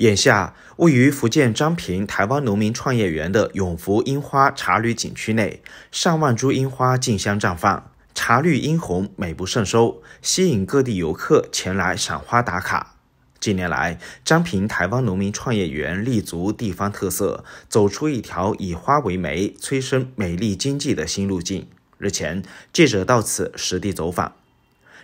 眼下，位于福建漳平台湾农民创业园的永福樱花茶旅景区内，上万株樱花竞相绽放，茶绿樱红，美不胜收，吸引各地游客前来赏花打卡。近年来，漳平台湾农民创业园立足地方特色，走出一条以花为媒，催生美丽经济的新路径。日前，记者到此实地走访。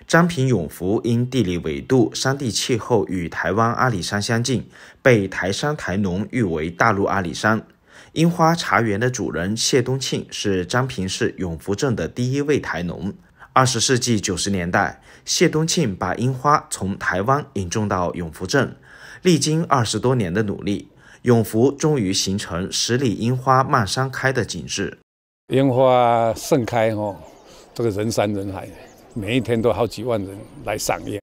漳平永福因地理纬度、山地气候与台湾阿里山相近，被台商台农誉为大陆阿里山樱花茶园的主人谢东庆是漳平市永福镇的第一位台农。二十世纪九十年代，谢东庆把樱花从台湾引种到永福镇，历经二十多年的努力，永福终于形成十里樱花漫山开的景致。樱花盛开哦，这个人山人海。每一天都好几万人来赏樱，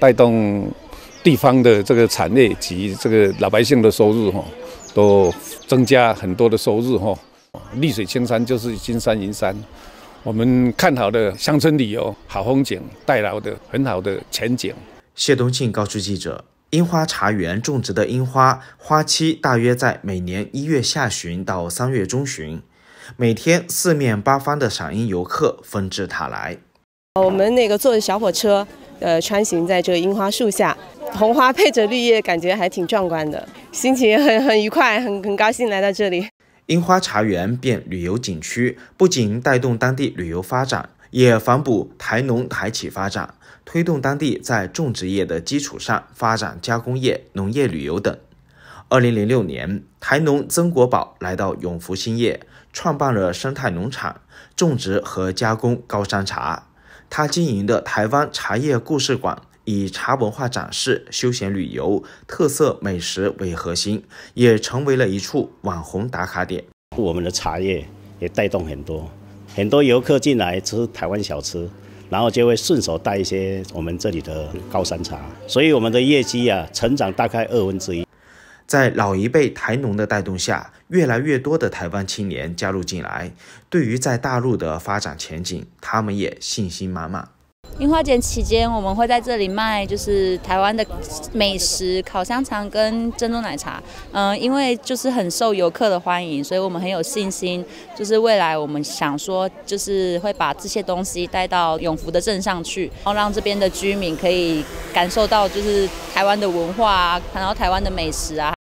带动地方的这个产业及这个老百姓的收入哈，都增加很多的收入哈。绿水青山就是金山银山，我们看好的乡村旅游好风景带来的很好的前景。谢东庆告诉记者，樱花茶园种植的樱花花期大约在每年一月下旬到三月中旬，每天四面八方的赏樱游客纷至沓来。我们那个坐着小火车，呃，穿行在这个樱花树下，红花配着绿叶，感觉还挺壮观的，心情很很愉快，很很高兴来到这里。樱花茶园变旅游景区，不仅带动当地旅游发展，也反哺台农台企发展，推动当地在种植业的基础上发展加工业、农业旅游等。二零零六年，台农曾国宝来到永福兴业，创办了生态农场，种植和加工高山茶。他经营的台湾茶叶故事馆以茶文化展示、休闲旅游、特色美食为核心，也成为了一处网红打卡点。我们的茶叶也带动很多很多游客进来吃台湾小吃，然后就会顺手带一些我们这里的高山茶，所以我们的业绩啊成长大概二分之一。在老一辈台农的带动下，越来越多的台湾青年加入进来。对于在大陆的发展前景，他们也信心满满。樱花节期间，我们会在这里卖就是台湾的美食，烤香肠跟珍珠奶茶。嗯，因为就是很受游客的欢迎，所以我们很有信心。就是未来我们想说，就是会把这些东西带到永福的镇上去，然后让这边的居民可以感受到就是台湾的文化啊，看到台湾的美食啊。